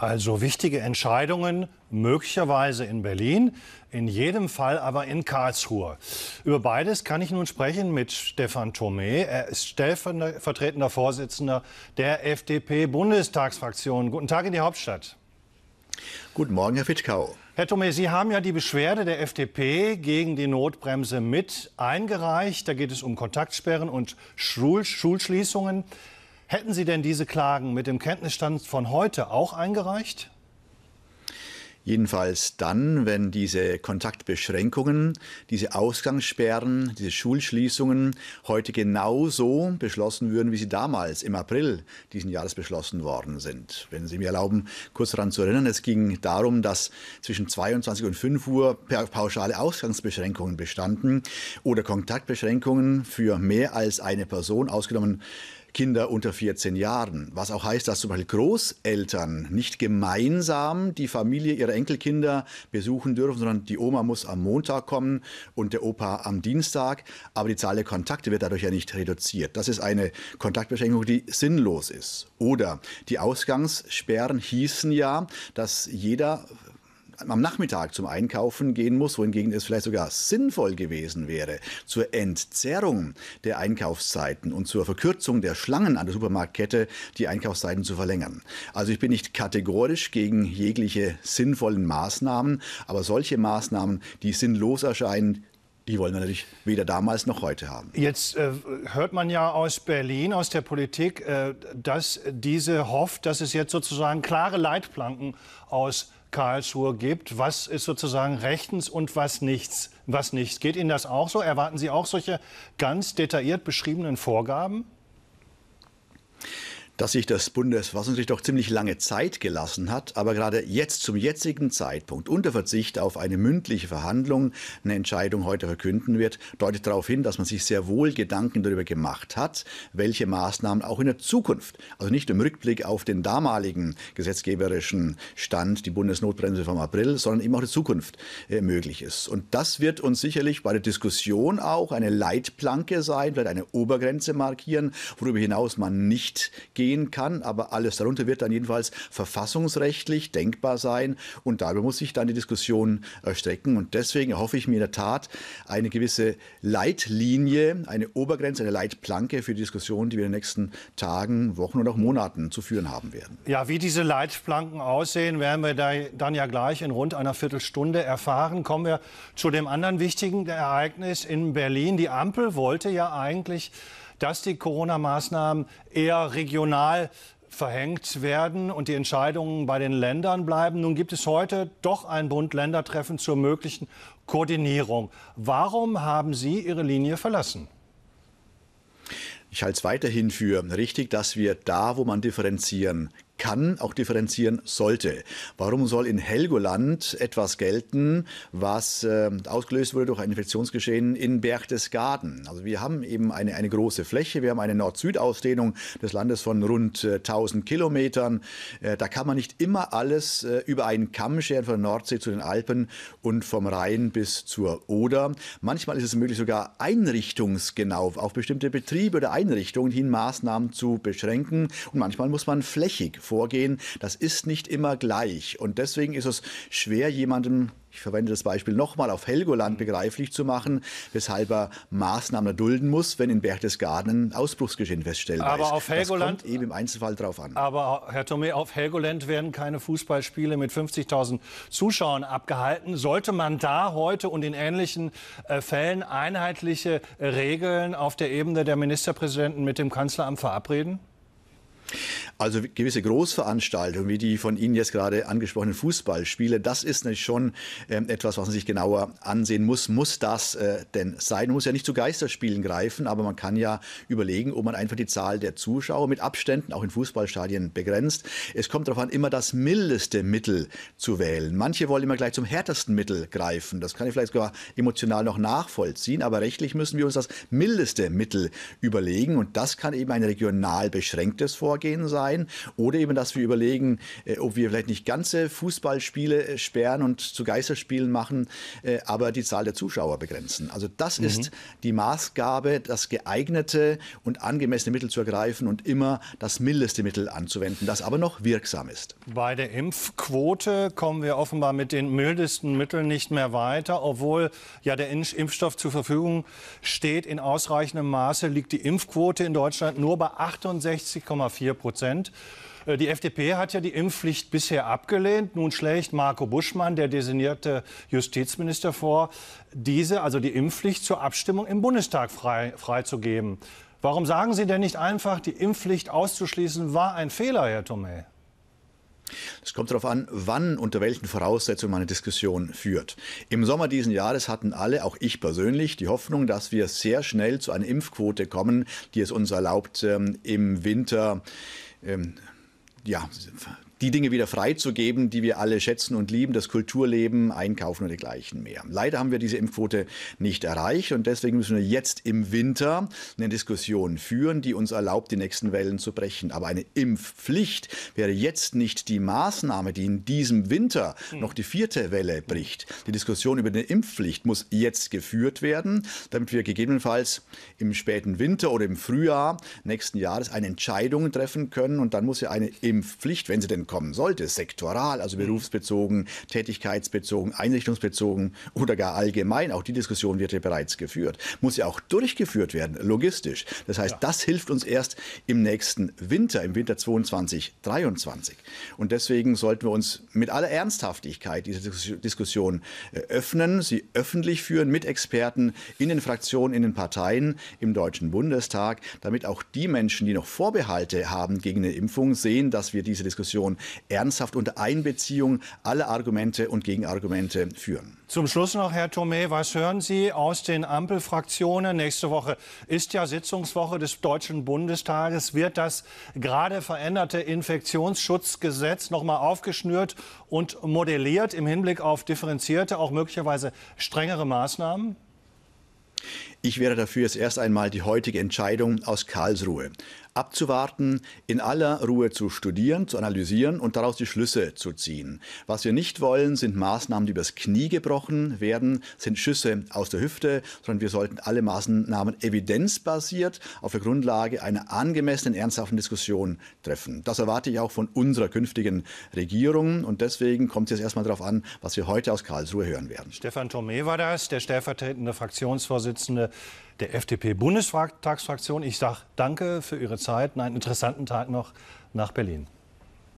Also wichtige Entscheidungen möglicherweise in Berlin, in jedem Fall aber in Karlsruhe. Über beides kann ich nun sprechen mit Stefan Thome. Er ist stellvertretender Vorsitzender der FDP-Bundestagsfraktion. Guten Tag in die Hauptstadt. Guten Morgen, Herr Fittkau. Herr Thome, Sie haben ja die Beschwerde der FDP gegen die Notbremse mit eingereicht. Da geht es um Kontaktsperren und Schul Schulschließungen. Hätten Sie denn diese Klagen mit dem Kenntnisstand von heute auch eingereicht? Jedenfalls dann, wenn diese Kontaktbeschränkungen, diese Ausgangssperren, diese Schulschließungen heute genauso beschlossen würden, wie sie damals im April diesen Jahres beschlossen worden sind. Wenn Sie mir erlauben, kurz daran zu erinnern, es ging darum, dass zwischen 22 und 5 Uhr pauschale Ausgangsbeschränkungen bestanden oder Kontaktbeschränkungen für mehr als eine Person, ausgenommen Kinder unter 14 Jahren. Was auch heißt, dass zum Beispiel Großeltern nicht gemeinsam die Familie ihrer Enkelkinder besuchen dürfen, sondern die Oma muss am Montag kommen und der Opa am Dienstag. Aber die Zahl der Kontakte wird dadurch ja nicht reduziert. Das ist eine Kontaktbeschränkung, die sinnlos ist. Oder die Ausgangssperren hießen ja, dass jeder am Nachmittag zum Einkaufen gehen muss, wohingegen es vielleicht sogar sinnvoll gewesen wäre, zur Entzerrung der Einkaufszeiten und zur Verkürzung der Schlangen an der Supermarktkette die Einkaufszeiten zu verlängern. Also ich bin nicht kategorisch gegen jegliche sinnvollen Maßnahmen, aber solche Maßnahmen, die sinnlos erscheinen, die wollen wir natürlich weder damals noch heute haben. Jetzt äh, hört man ja aus Berlin, aus der Politik, äh, dass diese hofft, dass es jetzt sozusagen klare Leitplanken aus Karlsruhe gibt. Was ist sozusagen rechtens und was nichts? Was nichts? Geht Ihnen das auch so? Erwarten Sie auch solche ganz detailliert beschriebenen Vorgaben? dass sich das Bundesverfassungsgericht doch ziemlich lange Zeit gelassen hat, aber gerade jetzt zum jetzigen Zeitpunkt unter Verzicht auf eine mündliche Verhandlung eine Entscheidung heute verkünden wird, deutet darauf hin, dass man sich sehr wohl Gedanken darüber gemacht hat, welche Maßnahmen auch in der Zukunft, also nicht im Rückblick auf den damaligen gesetzgeberischen Stand, die Bundesnotbremse vom April, sondern eben auch in der Zukunft äh, möglich ist. Und das wird uns sicherlich bei der Diskussion auch eine Leitplanke sein, wird eine Obergrenze markieren, worüber hinaus man nicht geht stehen kann, aber alles darunter wird dann jedenfalls verfassungsrechtlich denkbar sein und darüber muss sich dann die Diskussion erstrecken äh, und deswegen erhoffe ich mir in der Tat eine gewisse Leitlinie, eine Obergrenze, eine Leitplanke für die Diskussion, die wir in den nächsten Tagen, Wochen und auch Monaten zu führen haben werden. Ja, wie diese Leitplanken aussehen, werden wir da dann ja gleich in rund einer Viertelstunde erfahren. Kommen wir zu dem anderen wichtigen Ereignis in Berlin. Die Ampel wollte ja eigentlich dass die Corona-Maßnahmen eher regional verhängt werden und die Entscheidungen bei den Ländern bleiben. Nun gibt es heute doch ein Bund-Länder-Treffen zur möglichen Koordinierung. Warum haben Sie Ihre Linie verlassen? Ich halte es weiterhin für richtig, dass wir da, wo man differenzieren kann, auch differenzieren sollte. Warum soll in Helgoland etwas gelten, was äh, ausgelöst wurde durch ein Infektionsgeschehen in Berchtesgaden? Also wir haben eben eine, eine große Fläche, wir haben eine Nord-Süd-Ausdehnung des Landes von rund äh, 1000 Kilometern. Äh, da kann man nicht immer alles äh, über einen Kamm scheren, von der Nordsee zu den Alpen und vom Rhein bis zur Oder. Manchmal ist es möglich, sogar einrichtungsgenau auf bestimmte Betriebe oder Einrichtungen hin Maßnahmen zu beschränken. Und manchmal muss man flächig vorgehen, das ist nicht immer gleich. Und deswegen ist es schwer, jemandem ich verwende das Beispiel nochmal, auf Helgoland mhm. begreiflich zu machen, weshalb er Maßnahmen erdulden muss, wenn in Berchtesgaden ein Ausbruchsgeschehen feststellbar aber ist. Auf Helgoland, das kommt eben im Einzelfall drauf an. Aber Herr Thomé, auf Helgoland werden keine Fußballspiele mit 50.000 Zuschauern abgehalten. Sollte man da heute und in ähnlichen äh, Fällen einheitliche äh, Regeln auf der Ebene der Ministerpräsidenten mit dem Kanzleramt verabreden? Also gewisse Großveranstaltungen, wie die von Ihnen jetzt gerade angesprochenen Fußballspiele, das ist natürlich schon ähm, etwas, was man sich genauer ansehen muss. Muss das äh, denn sein? Man muss ja nicht zu Geisterspielen greifen, aber man kann ja überlegen, ob man einfach die Zahl der Zuschauer mit Abständen auch in Fußballstadien begrenzt. Es kommt darauf an, immer das mildeste Mittel zu wählen. Manche wollen immer gleich zum härtesten Mittel greifen. Das kann ich vielleicht sogar emotional noch nachvollziehen, aber rechtlich müssen wir uns das mildeste Mittel überlegen und das kann eben ein regional beschränktes Vorgehen Vorgehen sein. Oder eben, dass wir überlegen, äh, ob wir vielleicht nicht ganze Fußballspiele äh, sperren und zu Geisterspielen machen, äh, aber die Zahl der Zuschauer begrenzen. Also das mhm. ist die Maßgabe, das geeignete und angemessene Mittel zu ergreifen und immer das mildeste Mittel anzuwenden, das aber noch wirksam ist. Bei der Impfquote kommen wir offenbar mit den mildesten Mitteln nicht mehr weiter, obwohl ja der Impfstoff zur Verfügung steht in ausreichendem Maße, liegt die Impfquote in Deutschland nur bei 68,4 4 Prozent. Äh, die FDP hat ja die Impfpflicht bisher abgelehnt. Nun schlägt Marco Buschmann, der designierte Justizminister, vor, diese, also die Impfpflicht, zur Abstimmung im Bundestag freizugeben. Frei Warum sagen Sie denn nicht einfach, die Impfpflicht auszuschließen war ein Fehler, Herr Thomé? Es kommt darauf an, wann, unter welchen Voraussetzungen man eine Diskussion führt. Im Sommer diesen Jahres hatten alle, auch ich persönlich, die Hoffnung, dass wir sehr schnell zu einer Impfquote kommen, die es uns erlaubt, ähm, im Winter ähm, ja, die Dinge wieder freizugeben, die wir alle schätzen und lieben, das Kulturleben, Einkaufen und dergleichen mehr. Leider haben wir diese Impfquote nicht erreicht und deswegen müssen wir jetzt im Winter eine Diskussion führen, die uns erlaubt, die nächsten Wellen zu brechen. Aber eine Impfpflicht wäre jetzt nicht die Maßnahme, die in diesem Winter hm. noch die vierte Welle bricht. Die Diskussion über eine Impfpflicht muss jetzt geführt werden, damit wir gegebenenfalls im späten Winter oder im Frühjahr nächsten Jahres eine Entscheidung treffen können. Und dann muss ja eine Impfpflicht, wenn sie denn kommen sollte, sektoral, also mhm. berufsbezogen, tätigkeitsbezogen, einrichtungsbezogen oder gar allgemein, auch die Diskussion wird ja bereits geführt, muss ja auch durchgeführt werden, logistisch. Das heißt, ja. das hilft uns erst im nächsten Winter, im Winter 22, 23. Und deswegen sollten wir uns mit aller Ernsthaftigkeit diese Diskussion äh, öffnen, sie öffentlich führen mit Experten in den Fraktionen, in den Parteien, im Deutschen Bundestag, damit auch die Menschen, die noch Vorbehalte haben gegen eine Impfung, sehen, dass wir diese Diskussion ernsthaft unter Einbeziehung aller Argumente und Gegenargumente führen. Zum Schluss noch, Herr Thomé, was hören Sie aus den Ampelfraktionen? Nächste Woche ist ja Sitzungswoche des Deutschen Bundestages. Wird das gerade veränderte Infektionsschutzgesetz nochmal aufgeschnürt und modelliert im Hinblick auf differenzierte, auch möglicherweise strengere Maßnahmen? Ich wäre dafür, jetzt erst einmal die heutige Entscheidung aus Karlsruhe abzuwarten, in aller Ruhe zu studieren, zu analysieren und daraus die Schlüsse zu ziehen. Was wir nicht wollen, sind Maßnahmen, die übers Knie gebrochen werden, sind Schüsse aus der Hüfte, sondern wir sollten alle Maßnahmen evidenzbasiert auf der Grundlage einer angemessenen, ernsthaften Diskussion treffen. Das erwarte ich auch von unserer künftigen Regierung und deswegen kommt es jetzt erstmal darauf an, was wir heute aus Karlsruhe hören werden. Stefan Thomé war das, der stellvertretende Fraktionsvorsitzende der FDP-Bundestagsfraktion. Ich sage danke für Ihre Zeit und einen interessanten Tag noch nach Berlin.